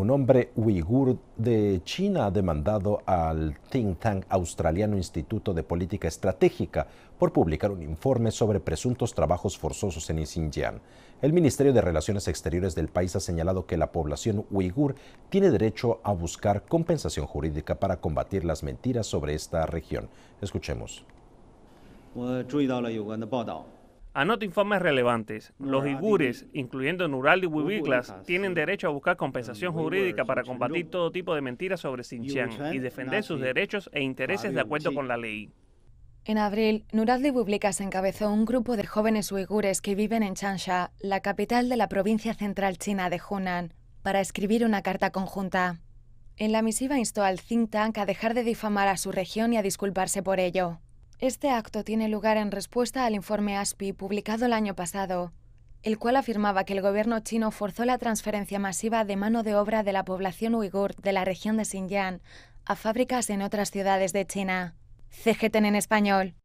Un hombre uigur de China ha demandado al think tank australiano Instituto de Política Estratégica por publicar un informe sobre presuntos trabajos forzosos en Xinjiang. El Ministerio de Relaciones Exteriores del país ha señalado que la población uigur tiene derecho a buscar compensación jurídica para combatir las mentiras sobre esta región. Escuchemos. Anota informes relevantes. Los uigures, incluyendo Nuraldi Wibiklas, tienen derecho a buscar compensación jurídica para combatir todo tipo de mentiras sobre Xinjiang y defender sus derechos e intereses de acuerdo con la ley. En abril, Nuraldi Bublicas encabezó un grupo de jóvenes uigures que viven en Changsha, la capital de la provincia central china de Hunan, para escribir una carta conjunta. En la misiva instó al think tank a dejar de difamar a su región y a disculparse por ello. Este acto tiene lugar en respuesta al informe ASPI publicado el año pasado, el cual afirmaba que el gobierno chino forzó la transferencia masiva de mano de obra de la población uigur de la región de Xinjiang a fábricas en otras ciudades de China. CGTN en español.